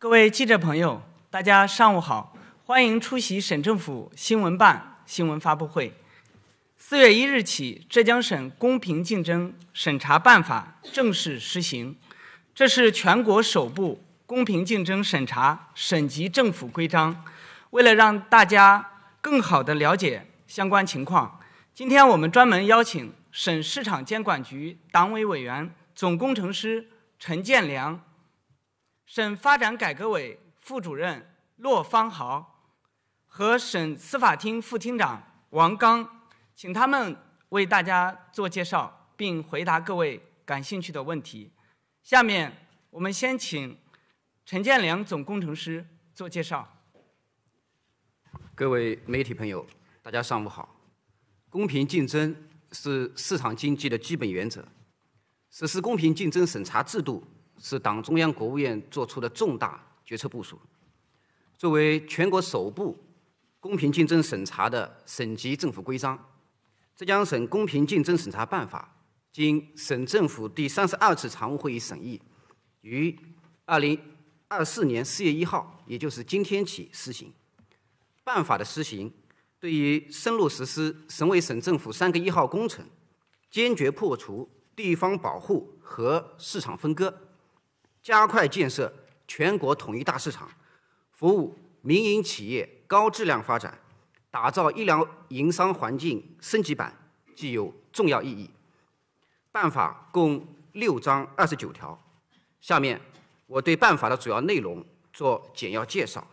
各位记者朋友，大家上午好，欢迎出席省政府新闻办新闻发布会。四月一日起，浙江省公平竞争审查办法正式施行，这是全国首部公平竞争审查省级政府规章。为了让大家更好的了解相关情况，今天我们专门邀请省市场监管局党委委员、总工程师陈建良。省发展改革委副主任骆方豪和省司法厅副厅长王刚，请他们为大家做介绍，并回答各位感兴趣的问题。下面我们先请陈建良总工程师做介绍。各位媒体朋友，大家上午好。公平竞争是市场经济的基本原则，实施公平竞争审查制度。是党中央、国务院作出的重大决策部署。作为全国首部公平竞争审查的省级政府规章，《浙江省公平竞争审查办法》经省政府第三十二次常务会议审议，于二零二四年四月一号，也就是今天起施行。办法的施行，对于深入实施省委、省政府“三个一号”工程，坚决破除地方保护和市场分割，加快建设全国统一大市场，服务民营企业高质量发展，打造医疗营商环境升级版，具有重要意义。办法共六章二十九条，下面我对办法的主要内容做简要介绍。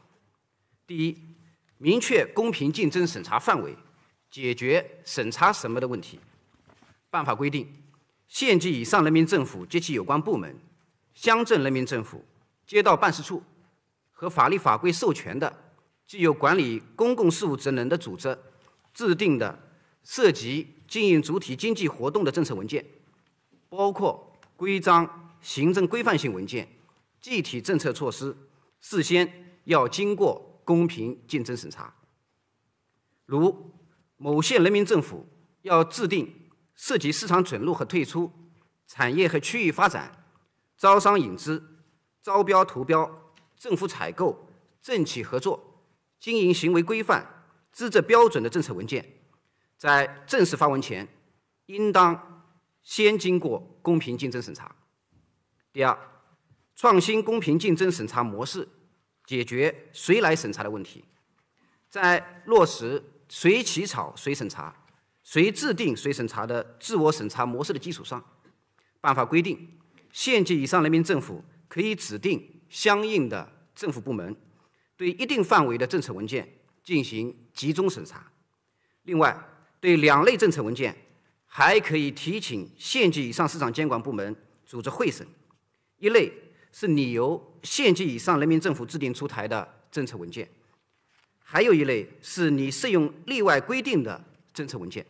第一，明确公平竞争审查范围，解决审查什么的问题。办法规定，县级以上人民政府及其有关部门。乡镇人民政府、街道办事处和法律法规授权的具有管理公共事务职能的组织制定的涉及经营主体经济活动的政策文件，包括规章、行政规范性文件、具体政策措施，事先要经过公平竞争审查。如某县人民政府要制定涉及市场准入和退出、产业和区域发展。招商引资、招标投标、政府采购、政企合作、经营行为规范、资质标准的政策文件，在正式发文前，应当先经过公平竞争审查。第二，创新公平竞争审查模式，解决谁来审查的问题。在落实“谁起草谁审查、谁制定谁审查”的自我审查模式的基础上，办法规定。县级以上人民政府可以指定相应的政府部门，对一定范围的政策文件进行集中审查。另外，对两类政策文件，还可以提请县级以上市场监管部门组织会审。一类是你由县级以上人民政府制定出台的政策文件，还有一类是你适用例外规定的政策文件。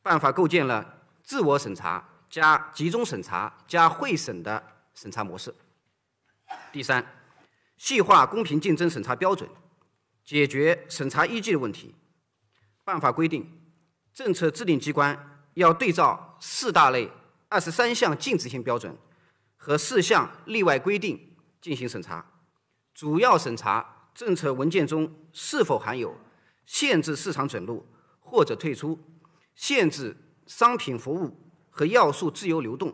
办法构建了自我审查。加集中审查加会审的审查模式。第三，细化公平竞争审查标准，解决审查依据的问题。办法规定，政策制定机关要对照四大类二十三项禁止性标准和四项例外规定进行审查，主要审查政策文件中是否含有限制市场准入或者退出、限制商品服务。和要素自由流动，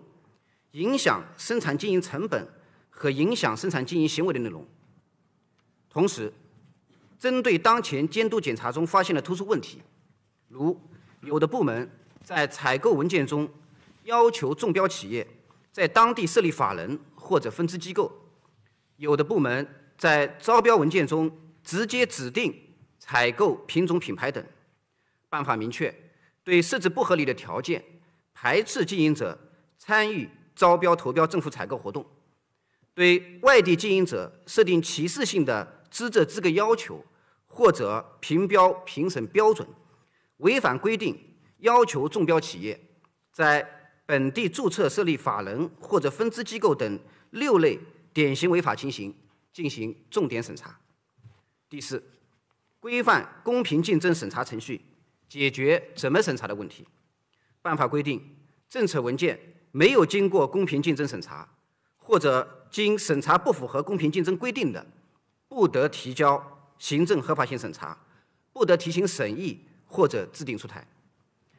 影响生产经营成本和影响生产经营行为的内容。同时，针对当前监督检查中发现的突出问题，如有的部门在采购文件中要求中标企业在当地设立法人或者分支机构，有的部门在招标文件中直接指定采购品种、品牌等，办法明确对设置不合理的条件。排斥经营者参与招标投标政府采购活动，对外地经营者设定歧视性的资质资格要求或者评标评审标准，违反规定要求中标企业在本地注册设立法人或者分支机构等六类典型违法情形进行重点审查。第四，规范公平竞争审查程序，解决怎么审查的问题。办法规定，政策文件没有经过公平竞争审查，或者经审查不符合公平竞争规定的，不得提交行政合法性审查，不得提请审议或者制定出台。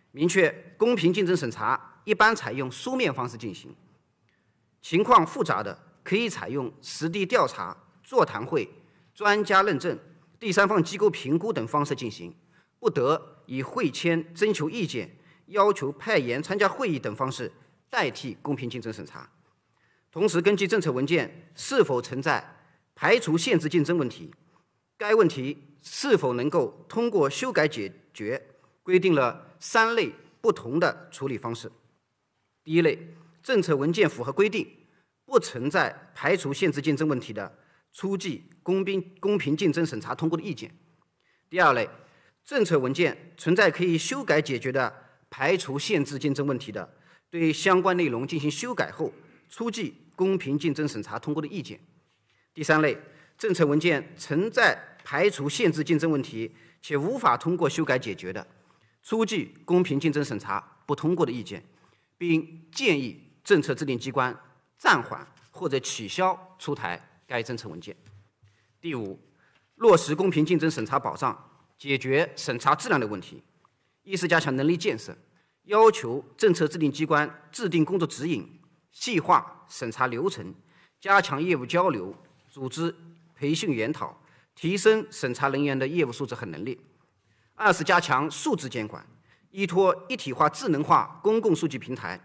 明确公平竞争审查一般采用书面方式进行，情况复杂的可以采用实地调查、座谈会、专家认证、第三方机构评估等方式进行，不得以会签、征求意见。要求派员参加会议等方式代替公平竞争审查，同时根据政策文件是否存在排除限制竞争问题，该问题是否能够通过修改解决，规定了三类不同的处理方式。第一类，政策文件符合规定，不存在排除限制竞争问题的，出具公平公平竞争审查通过的意见。第二类，政策文件存在可以修改解决的。排除限制竞争问题的，对相关内容进行修改后，出具公平竞争审查通过的意见；第三类政策文件存在排除限制竞争问题且无法通过修改解决的，出具公平竞争审查不通过的意见，并建议政策制定机关暂缓或者取消出台该政策文件；第五，落实公平竞争审查保障，解决审查质量的问题。一是加强能力建设，要求政策制定机关制定工作指引，细化审查流程，加强业务交流，组织培训研讨，提升审查人员的业务素质和能力。二是加强数字监管，依托一体化智能化公共数据平台，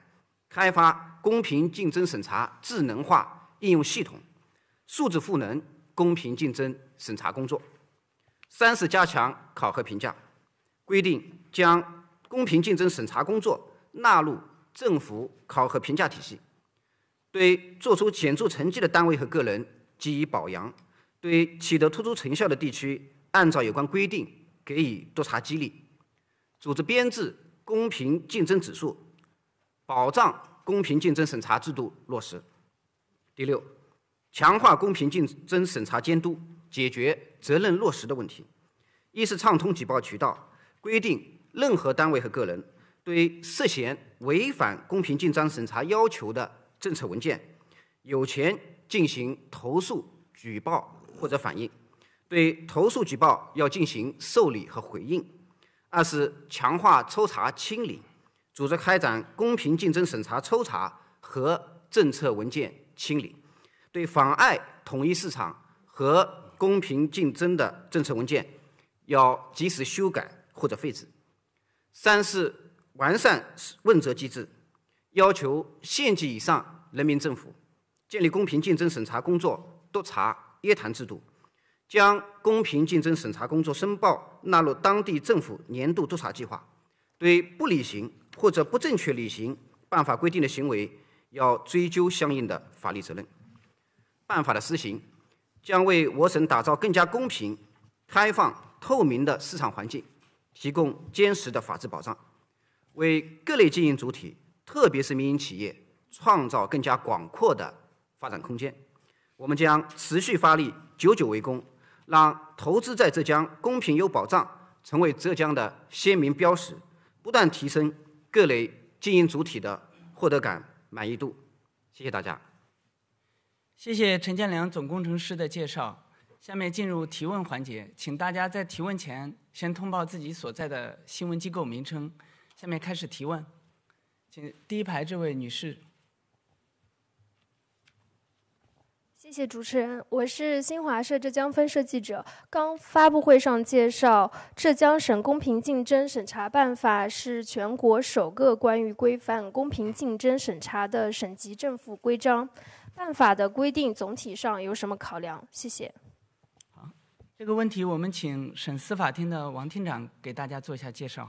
开发公平竞争审查智能化应用系统，数字赋能公平竞争审查工作。三是加强考核评价，规定。将公平竞争审查工作纳入政府考核评价体系，对做出显著成绩的单位和个人给予表扬，对取得突出成效的地区按照有关规定给予督查激励，组织编制公平竞争指数，保障公平竞争审查制度落实。第六，强化公平竞争审查监督，解决责任落实的问题。一是畅通举报渠道，规定。任何单位和个人对涉嫌违反公平竞争审查要求的政策文件，有权进行投诉、举报或者反映。对投诉举报要进行受理和回应。二是强化抽查清理，组织开展公平竞争审查抽查和政策文件清理，对妨碍统一市场和公平竞争的政策文件，要及时修改或者废止。三是完善问责机制，要求县级以上人民政府建立公平竞争审查工作督查约谈制度，将公平竞争审查工作申报纳入当地政府年度督查计划，对不履行或者不正确履行办法规定的行为，要追究相应的法律责任。办法的施行将为我省打造更加公平、开放、透明的市场环境。提供坚实的法治保障，为各类经营主体，特别是民营企业，创造更加广阔的发展空间。我们将持续发力，久久为功，让投资在浙江公平有保障，成为浙江的鲜明标识，不断提升各类经营主体的获得感、满意度。谢谢大家。谢谢陈建良总工程师的介绍。下面进入提问环节，请大家在提问前。先通报自己所在的新闻机构名称，下面开始提问。请第一排这位女士。谢谢主持人，我是新华社浙江分社记者。刚发布会上介绍，浙江省公平竞争审查办法是全国首个关于规范公平竞争审查的省级政府规章。办法的规定总体上有什么考量？谢谢。这个问题，我们请省司法厅的王厅长给大家做一下介绍。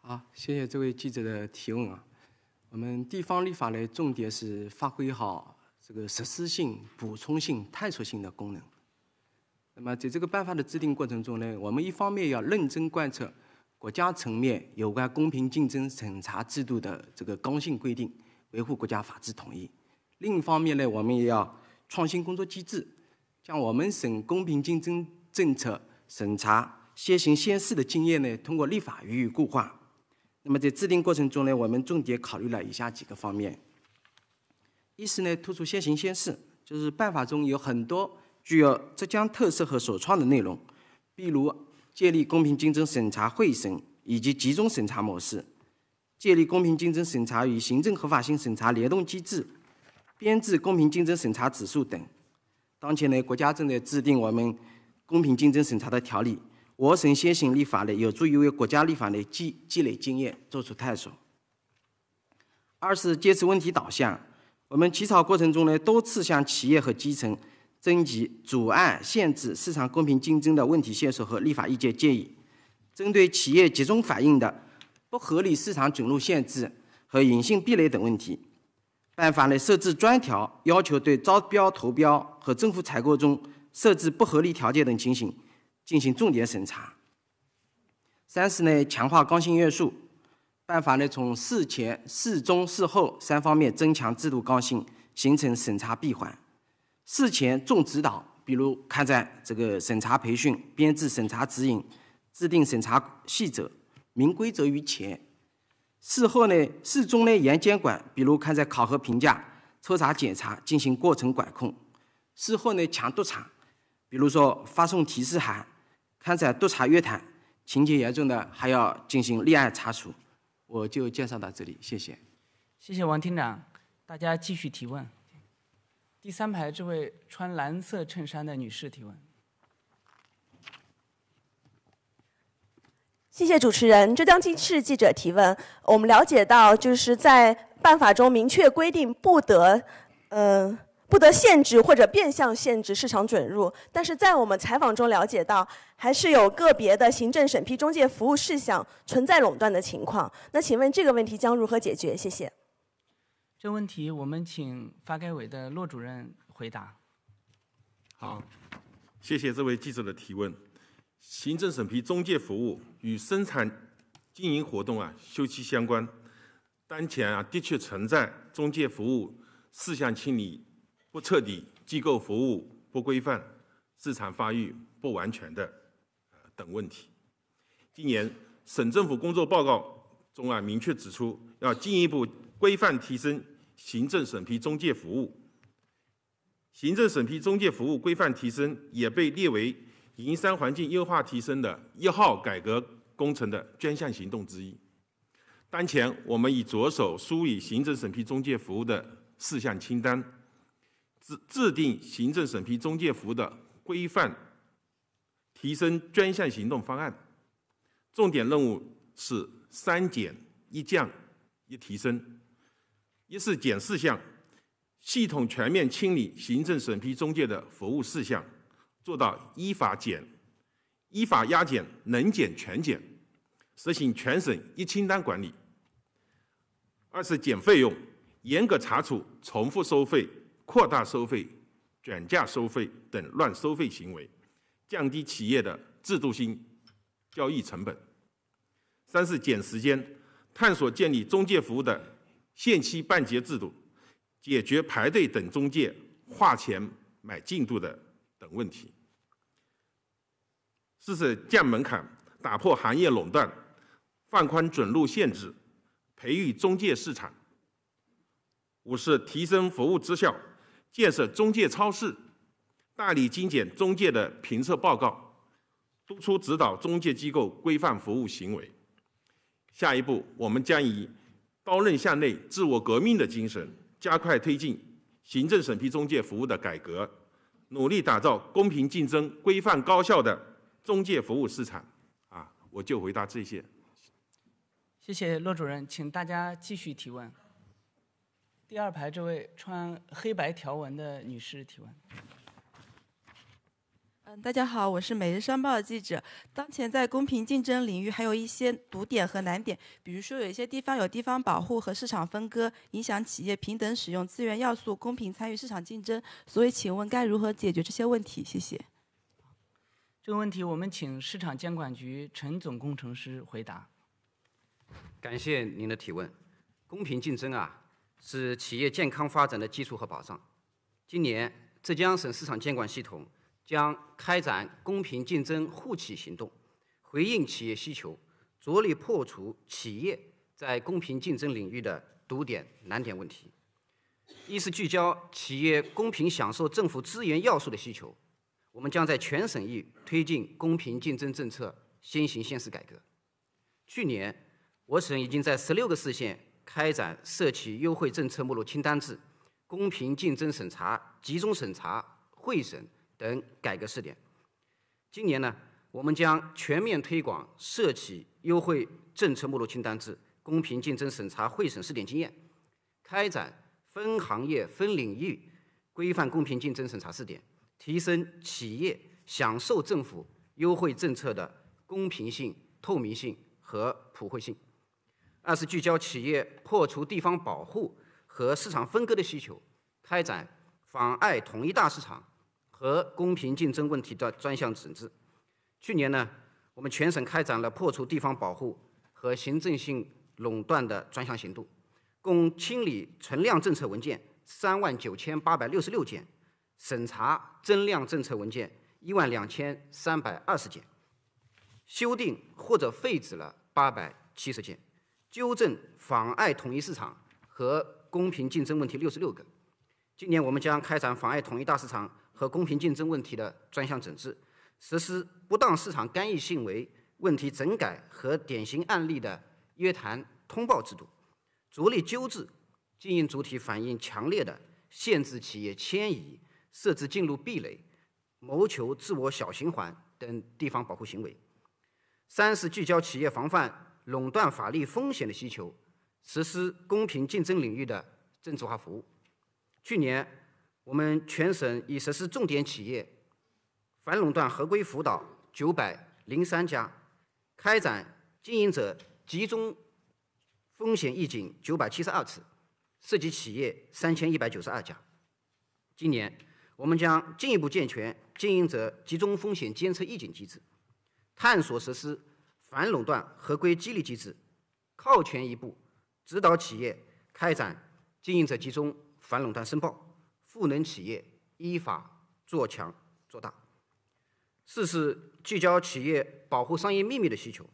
好，谢谢这位记者的提问啊。我们地方立法呢，重点是发挥好这个实施性、补充性、探索性的功能。那么，在这个办法的制定过程中呢，我们一方面要认真贯彻国家层面有关公平竞争审查制度的这个刚性规定，维护国家法制统一；另一方面呢，我们也要创新工作机制，将我们省公平竞争政策审查先行先试的经验呢，通过立法予以固化。那么在制定过程中呢，我们重点考虑了以下几个方面：一是呢，突出先行先试，就是办法中有很多具有浙江特色和首创的内容，比如建立公平竞争审查会审以及集中审查模式，建立公平竞争审查与行政合法性审查联动机制，编制公平竞争审查指数等。当前呢，国家正在制定我们。公平竞争审查的条例，我省先行立法呢，有助于为国家立法的积积累经验，作出探索。二是坚持问题导向，我们起草过程中呢，多次向企业和基层征集阻碍限制市场公平竞争的问题线索和立法意见建议。针对企业集中反映的不合理市场准入限制和隐性壁垒等问题，办法呢设置专条，要求对招标投标和政府采购中。设置不合理条件等情形进行重点审查。三是呢，强化刚性约束，办法呢从事前、事中、事后三方面增强制度刚性，形成审查闭环。事前重指导，比如开展这个审查培训、编制审查指引、制定审查细则，明规则于前。事后呢，事中呢严监管，比如开展考核评价、抽查检查，进行过程管控。事后呢，强督查。比如说，发送提示函、开展督查约谈，情节严重的还要进行立案查处。我就介绍到这里，谢谢。谢谢王厅长，大家继续提问。第三排这位穿蓝色衬衫的女士提问。谢谢主持人，浙江经视记者提问。我们了解到，就是在办法中明确规定，不得，嗯。不得限制或者变相限制市场准入，但是在我们采访中了解到，还是有个别的行政审批中介服务事项存在垄断的情况。那请问这个问题将如何解决？谢谢。这问题我们请发改委的骆主任回答。好，谢谢这位记者的提问。行政审批中介服务与生产经营活动啊休戚相关，当前啊的确存在中介服务事项清理。不彻底、机构服务不规范、市场发育不完全的等问题。今年省政府工作报告中啊，明确指出要进一步规范提升行政审批中介服务。行政审批中介服务规范提升也被列为营商环境优化提升的一号改革工程的专项行动之一。当前，我们已着手梳理行政审批中介服务的事项清单。制制定行政审批中介服务的规范，提升专项行动方案，重点任务是三减一降一提升，一是减事项，系统全面清理行政审批中介的服务事项，做到依法减、依法压减、能减全减，实行全省一清单管理；二是减费用，严格查处重复收费。扩大收费、转嫁收费等乱收费行为，降低企业的制度性交易成本。三是减时间，探索建立中介服务的限期办结制度，解决排队等中介花钱买进度的等问题。四是降门槛，打破行业垄断，放宽准入限制，培育中介市场。五是提升服务质效。建设中介超市，大力精简中介的评测报告，督促指导中介机构规范服务行为。下一步，我们将以刀刃向内、自我革命的精神，加快推进行政审批中介服务的改革，努力打造公平竞争、规范高效的中介服务市场。啊，我就回答这些。谢谢骆主任，请大家继续提问。第二排这位穿黑白条纹的女士提问。嗯，大家好，我是《每日商报》的记者。当前在公平竞争领域还有一些堵点和难点，比如说有一些地方有地方保护和市场分割，影响企业平等使用资源要素、公平参与市场竞争。所以，请问该如何解决这些问题？谢谢。这个问题，我们请市场监管局陈总工程师回答。感谢您的提问。公平竞争啊。是企业健康发展的基础和保障。今年，浙江省市场监管系统将开展公平竞争护企行动，回应企业需求，着力破除企业在公平竞争领域的堵点难点问题。一是聚焦企业公平享受政府资源要素的需求，我们将在全省域推进公平竞争政策先行先试改革。去年，我省已经在十六个市县。开展涉企优惠政策目录清单制、公平竞争审查、集中审查会审等改革试点。今年呢，我们将全面推广涉企优惠政策目录清单制、公平竞争审查会审试点经验，开展分行业、分领域规范公平竞争审查试点，提升企业享受政府优惠政策的公平性、透明性和普惠性。二是聚焦企业破除地方保护和市场分割的需求，开展妨碍统一大市场和公平竞争问题的专项整治。去年呢，我们全省开展了破除地方保护和行政性垄断的专项行动，共清理存量政策文件三万九千八百六十六件，审查增量政策文件一万两千三百二十件，修订或者废止了八百七十件。纠正妨碍统一市场和公平竞争问题六十六个。今年我们将开展妨碍统一大市场和公平竞争问题的专项整治，实施不当市场干预行为问题整改和典型案例的约谈通报制度，着力纠治经营主体反映强烈的限制企业迁移、设置进入壁垒、谋求自我小循环等地方保护行为。三是聚焦企业防范。垄断法律风险的需求，实施公平竞争领域的政治化服务。去年，我们全省已实施重点企业反垄断合规辅导九百零三家，开展经营者集中风险预警九百七十二次，涉及企业三千一百九十二家。今年，我们将进一步健全经营者集中风险监测预警机制，探索实施。反垄断合规激励机制，靠前一步指导企业开展经营者集中反垄断申报，赋能企业依法做强做大。四是聚焦企业保护商业秘密的需求，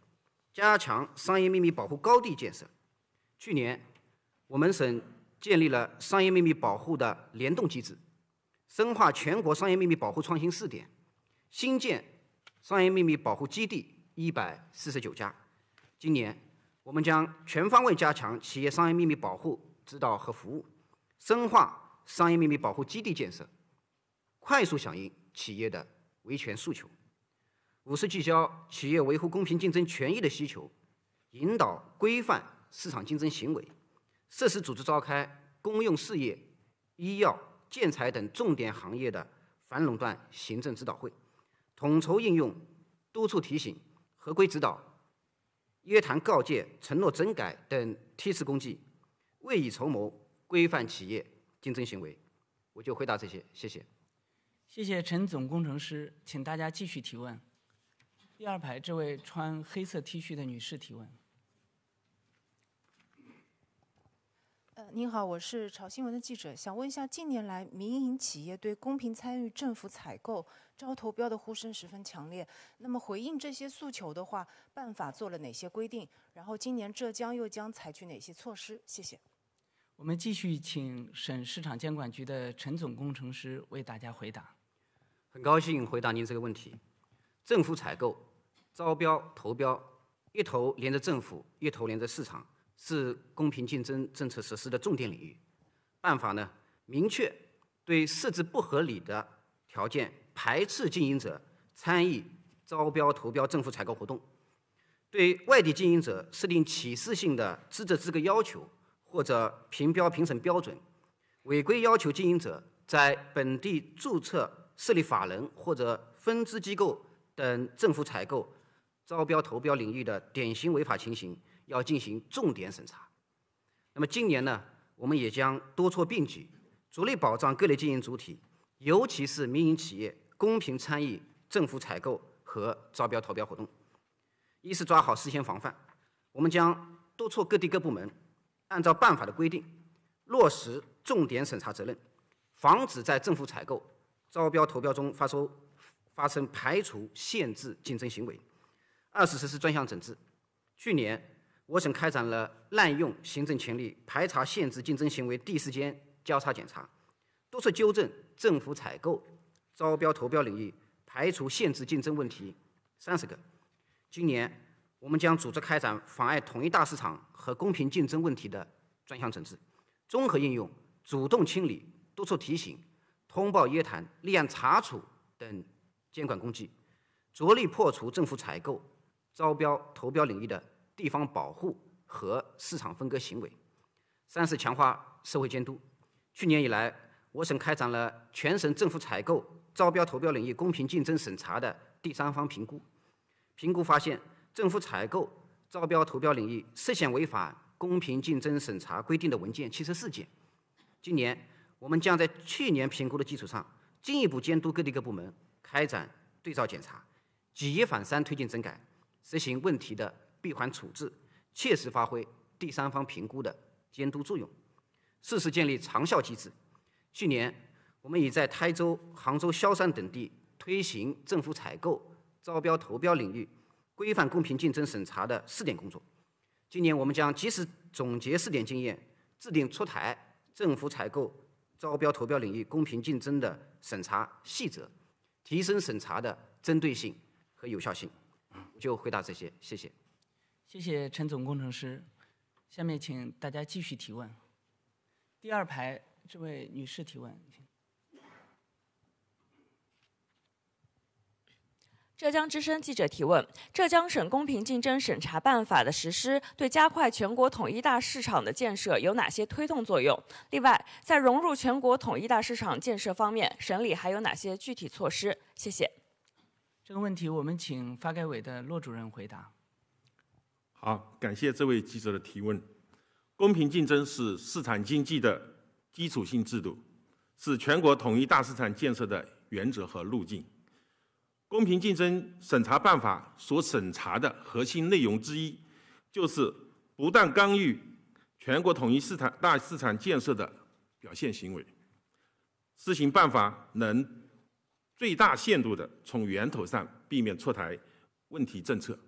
加强商业秘密保护高地建设。去年，我们省建立了商业秘密保护的联动机制，深化全国商业秘密保护创新试点，新建商业秘密保护基地。一百四十九家。今年，我们将全方位加强企业商业秘密保护指导和服务，深化商业秘密保护基地建设，快速响应企业的维权诉求。五是聚焦企业维护公平竞争权益的需求，引导规范市场竞争行为，适时组织召开公用事业、医药、建材等重点行业的反垄断行政指导会，统筹应用、督促提醒。合规指导、约谈告诫、承诺整改等梯次工具，未雨绸缪，规范企业竞争行为。我就回答这些，谢谢。谢谢陈总工程师，请大家继续提问。第二排这位穿黑色 T 恤的女士提问。呃，您好，我是《潮新闻》的记者，想问一下，近年来民营企业对公平参与政府采购、招投标的呼声十分强烈。那么，回应这些诉求的话，办法做了哪些规定？然后，今年浙江又将采取哪些措施？谢谢。我们继续请省市场监管局的陈总工程师为大家回答。很高兴回答您这个问题。政府采购、招标、投标，一头连着政府，一头连着市场。是公平竞争政策实施的重点领域。办法呢，明确对设置不合理的条件排斥经营者参与招标投标政府采购活动，对外地经营者设定歧视性的资质资格要求或者评标评审标准，违规要求经营者在本地注册设立法人或者分支机构等政府采购招标投标领域的典型违法情形。要进行重点审查，那么今年呢，我们也将多措并举，着力保障各类经营主体，尤其是民营企业公平参与政府采购和招标投标活动。一是抓好事先防范，我们将督促各地各部门按照办法的规定，落实重点审查责任，防止在政府采购、招标投标中发生发生排除、限制竞争行为。二是实施专项整治，去年。我省开展了滥用行政权力排查限制竞争行为第四间交叉检查，督促纠正政府采购、招标投标领域排除限制竞争问题三十个。今年我们将组织开展妨碍统一大市场和公平竞争问题的专项整治，综合应用主动清理、督促提醒、通报约谈、立案查处等监管工具，着力破除政府采购、招标投标领域的。地方保护和市场分割行为；三是强化社会监督。去年以来，我省开展了全省政府采购招标投标领域公平竞争审查的第三方评估，评估发现政府采购招标投标领域涉嫌违反公平竞争审查规定的文件七十四件。今年，我们将在去年评估的基础上，进一步监督各地各部门开展对照检查，举一反三推进整改，实行问题的。闭环处置，切实发挥第三方评估的监督作用。四是建立长效机制。去年，我们已在台州、杭州、萧山等地推行政府采购招标投标领域规范公平竞争审查的试点工作。今年，我们将及时总结试点经验，制定出台政府采购招标投标领域公平竞争的审查细则，提升审查的针对性和有效性。就回答这些，谢谢。谢谢陈总工程师，下面请大家继续提问。第二排这位女士提问：浙江之声记者提问，浙江省公平竞争审查办法的实施对加快全国统一大市场的建设有哪些推动作用？另外，在融入全国统一大市场建设方面，省里还有哪些具体措施？谢谢。这个问题，我们请发改委的骆主任回答。好，感谢这位记者的提问。公平竞争是市场经济的基础性制度，是全国统一大市场建设的原则和路径。公平竞争审查办法所审查的核心内容之一，就是不断干预全国统一市场大市场建设的表现行为。施行办法能最大限度地从源头上避免出台问题政策。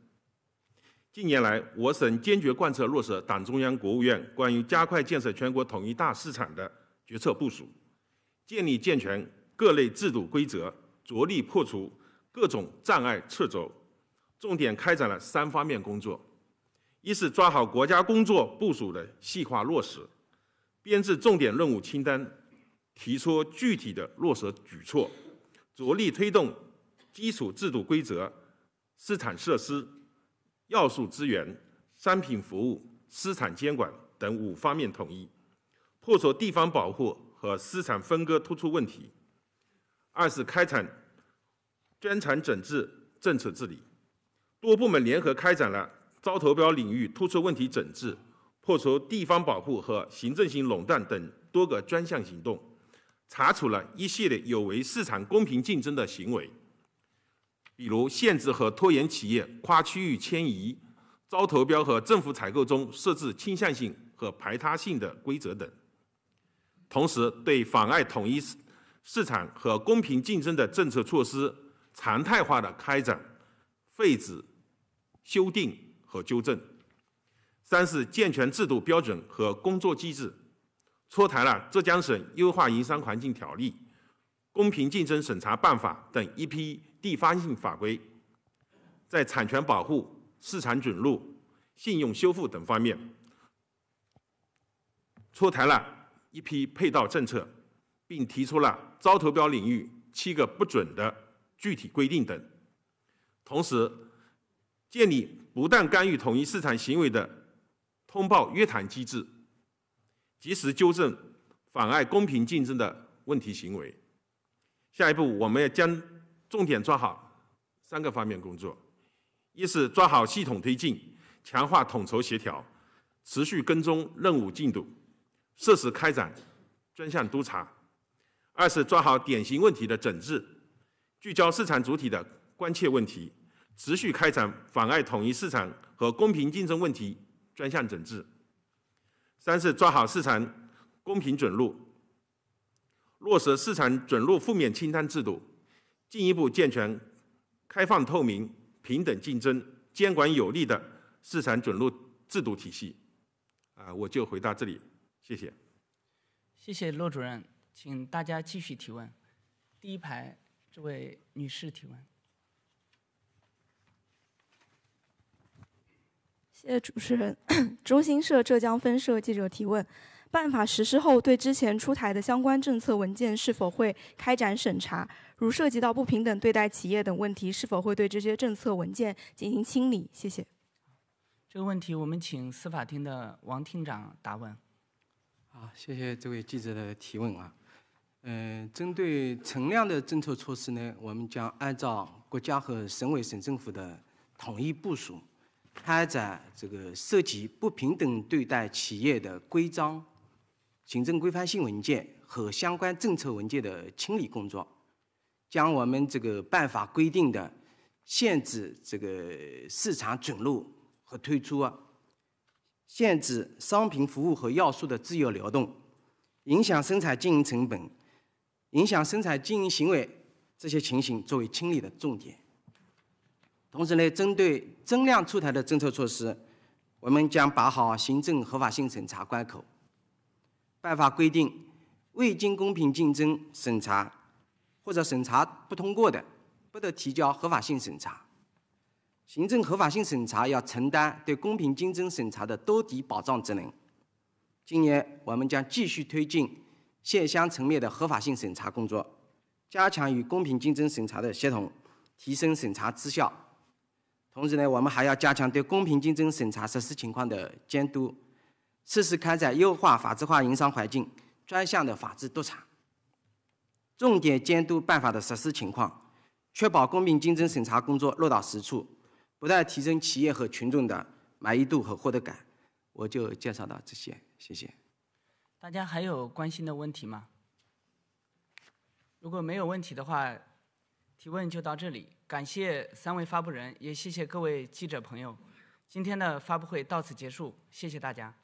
近年来，我省坚决贯彻落实党中央、国务院关于加快建设全国统一大市场的决策部署，建立健全各类制度规则，着力破除各种障碍掣肘，重点开展了三方面工作：一是抓好国家工作部署的细化落实，编制重点任务清单，提出具体的落实举措，着力推动基础制度规则、市场设施。要素资源、商品服务、市场监管等五方面统一，破除地方保护和市场分割突出问题。二是开展专产整治政策治理，多部门联合开展了招投标领域突出问题整治，破除地方保护和行政性垄断等多个专项行动，查处了一系列有违市场公平竞争的行为。比如限制和拖延企业跨区域迁移、招投标和政府采购中设置倾向性和排他性的规则等；同时，对妨碍统一市场和公平竞争的政策措施，常态化的开展废止、修订和纠正。三是健全制度标准和工作机制，出台了《浙江省优化营商环境条例》《公平竞争审查办法》等一批。地方性法规，在产权保护、市场准入、信用修复等方面出台了一批配套政策，并提出了招投标领域七个不准的具体规定等。同时，建立不断干预统一市场行为的通报约谈机制，及时纠正妨碍公平竞争的问题行为。下一步，我们要将。重点抓好三个方面工作：一是抓好系统推进，强化统筹协调，持续跟踪任务进度，适时开展专项督查；二是抓好典型问题的整治，聚焦市场主体的关切问题，持续开展妨碍统一市场和公平竞争问题专项整治；三是抓好市场公平准入，落实市场准入负面清单制度。进一步健全开放、透明、平等竞争、监管有力的市场准入制度体系，啊，我就回答这里，谢谢。谢谢骆主任，请大家继续提问。第一排这位女士提问。谢谢主持人，中新社浙江分社记者提问。办法实施后，对之前出台的相关政策文件是否会开展审查？如涉及到不平等对待企业等问题，是否会对这些政策文件进行清理？谢谢。这个问题，我们请司法厅的王厅长答问。好，谢谢这位记者的提问啊。嗯，针对存量的政策措施呢，我们将按照国家和省委省政府的统一部署，开展这个涉及不平等对待企业的规章。行政规范性文件和相关政策文件的清理工作，将我们这个办法规定的限制这个市场准入和退出，啊，限制商品服务和要素的自由流动，影响生产经营成本，影响生产经营行为这些情形作为清理的重点。同时，呢，针对增量出台的政策措施，我们将把好行政合法性审查关口。办法规定，未经公平竞争审查或者审查不通过的，不得提交合法性审查。行政合法性审查要承担对公平竞争审查的兜底保障责任。今年我们将继续推进县乡层面的合法性审查工作，加强与公平竞争审查的协同，提升审查质效。同时呢，我们还要加强对公平竞争审查实施情况的监督。四是开展优化法治化营商环境专项的法治督查，重点监督办法的实施情况，确保公平竞争审查工作落到实处，不断提升企业和群众的满意度和获得感。我就介绍到这些，谢谢。大家还有关心的问题吗？如果没有问题的话，提问就到这里。感谢三位发布人，也谢谢各位记者朋友。今天的发布会到此结束，谢谢大家。